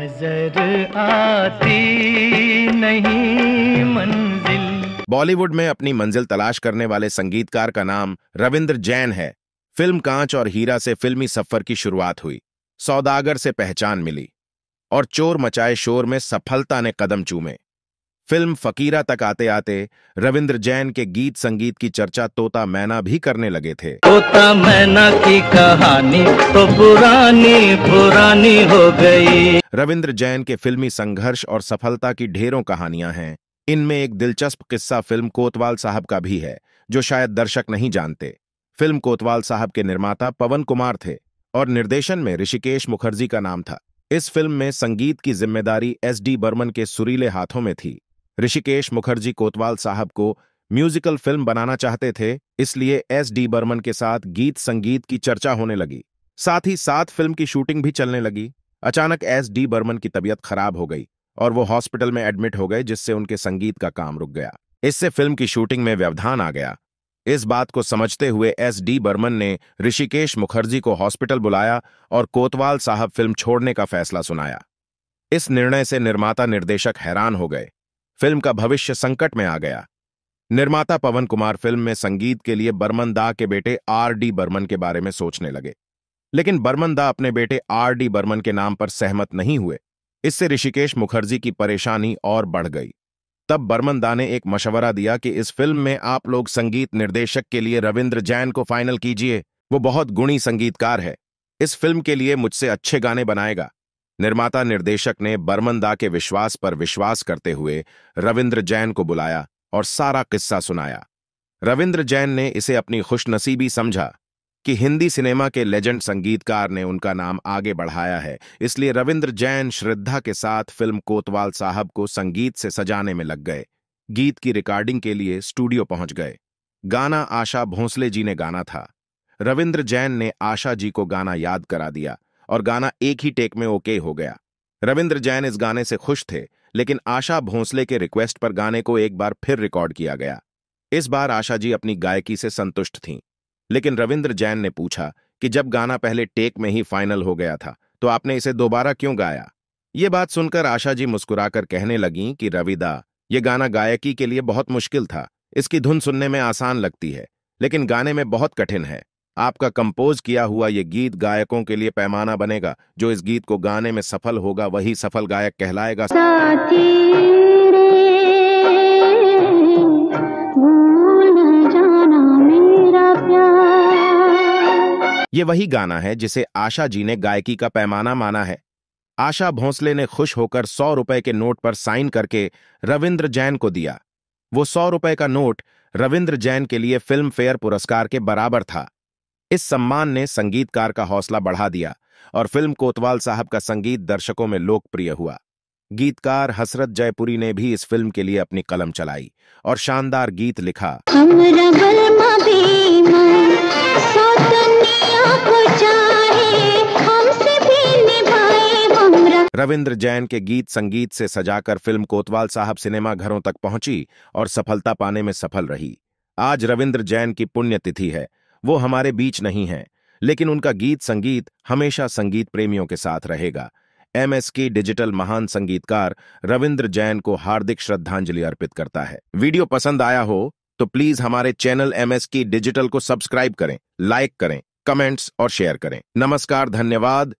नजर आती नहीं मंजिल बॉलीवुड में अपनी मंजिल तलाश करने वाले संगीतकार का नाम रविंद्र जैन है फिल्म कांच और हीरा से फिल्मी सफर की शुरुआत हुई सौदागर से पहचान मिली और चोर मचाए शोर में सफलता ने कदम चूमे फिल्म फकीरा तक आते आते रविंद्र जैन के गीत संगीत की चर्चा तोता मैना भी करने लगे थे तोता मैना की कहानी तो पुरानी पुरानी हो गई रविंद्र जैन के फिल्मी संघर्ष और सफलता की ढेरों कहानियां हैं इनमें एक दिलचस्प किस्सा फिल्म कोतवाल साहब का भी है जो शायद दर्शक नहीं जानते फिल्म कोतवाल साहब के निर्माता पवन कुमार थे और निर्देशन में ऋषिकेश मुखर्जी का नाम था इस फिल्म में संगीत की जिम्मेदारी एस डी बर्मन के सुरीले हाथों में थी ऋषिकेश मुखर्जी कोतवाल साहब को म्यूजिकल फिल्म बनाना चाहते थे इसलिए एस डी बर्मन के साथ गीत संगीत की चर्चा होने लगी साथ ही साथ फिल्म की शूटिंग भी चलने लगी अचानक एस डी बर्मन की तबीयत खराब हो गई और वो हॉस्पिटल में एडमिट हो गए जिससे उनके संगीत का काम रुक गया इससे फिल्म की शूटिंग में व्यवधान आ गया इस बात को समझते हुए एस डी बर्मन ने ऋषिकेश मुखर्जी को हॉस्पिटल बुलाया और कोतवाल साहब फिल्म छोड़ने का फैसला सुनाया इस निर्णय से निर्माता निर्देशक हैरान हो गए फिल्म का भविष्य संकट में आ गया निर्माता पवन कुमार फिल्म में संगीत के लिए बर्मन दा के बेटे आर डी बर्मन के बारे में सोचने लगे लेकिन बर्मन दा अपने बेटे आर डी बर्मन के नाम पर सहमत नहीं हुए इससे ऋषिकेश मुखर्जी की परेशानी और बढ़ गई तब बर्मन दा ने एक मशवरा दिया कि इस फिल्म में आप लोग संगीत निर्देशक के लिए रविंद्र जैन को फाइनल कीजिए वो बहुत गुणी संगीतकार है इस फिल्म के लिए मुझसे अच्छे गाने बनाएगा निर्माता निर्देशक ने बर्मंदा के विश्वास पर विश्वास करते हुए रविंद्र जैन को बुलाया और सारा किस्सा सुनाया रविंद्र जैन ने इसे अपनी खुशनसीबी समझा कि हिंदी सिनेमा के लेजेंड संगीतकार ने उनका नाम आगे बढ़ाया है इसलिए रविंद्र जैन श्रद्धा के साथ फिल्म कोतवाल साहब को संगीत से सजाने में लग गए गीत की रिकॉर्डिंग के लिए स्टूडियो पहुंच गए गाना आशा भोंसले जी ने गाना था रविंद्र जैन ने आशा जी को गाना याद करा दिया और गाना एक ही टेक में ओके हो गया रविंद्र जैन इस गाने से खुश थे लेकिन आशा भोंसले के रिक्वेस्ट पर गाने को एक बार फिर रिकॉर्ड किया गया इस बार आशा जी अपनी गायकी से संतुष्ट थीं लेकिन रविंद्र जैन ने पूछा कि जब गाना पहले टेक में ही फाइनल हो गया था तो आपने इसे दोबारा क्यों गाया ये बात सुनकर आशा जी मुस्कुराकर कहने लगीं कि रविदा ये गाना गायकी के लिए बहुत मुश्किल था इसकी धुन सुनने में आसान लगती है लेकिन गाने में बहुत कठिन है आपका कंपोज किया हुआ ये गीत गायकों के लिए पैमाना बनेगा जो इस गीत को गाने में सफल होगा वही सफल गायक कहलाएगा ये वही गाना है जिसे आशा जी ने गायकी का पैमाना माना है आशा भोंसले ने खुश होकर सौ रुपए के नोट पर साइन करके रविंद्र जैन को दिया वो सौ रुपए का नोट रविंद्र जैन के लिए फिल्म फेयर पुरस्कार के बराबर था इस सम्मान ने संगीतकार का हौसला बढ़ा दिया और फिल्म कोतवाल साहब का संगीत दर्शकों में लोकप्रिय हुआ गीतकार हसरत जयपुरी ने भी इस फिल्म के लिए अपनी कलम चलाई और शानदार गीत लिखा रविंद्र जैन के गीत संगीत से सजाकर फिल्म कोतवाल साहब सिनेमा घरों तक पहुंची और सफलता पाने में सफल रही आज रविंद्र जैन की पुण्यतिथि है वो हमारे बीच नहीं है लेकिन उनका गीत संगीत हमेशा संगीत प्रेमियों के साथ रहेगा एमएसके डिजिटल महान संगीतकार रविंद्र जैन को हार्दिक श्रद्धांजलि अर्पित करता है वीडियो पसंद आया हो तो प्लीज हमारे चैनल एमएसके डिजिटल को सब्सक्राइब करें लाइक करें कमेंट्स और शेयर करें नमस्कार धन्यवाद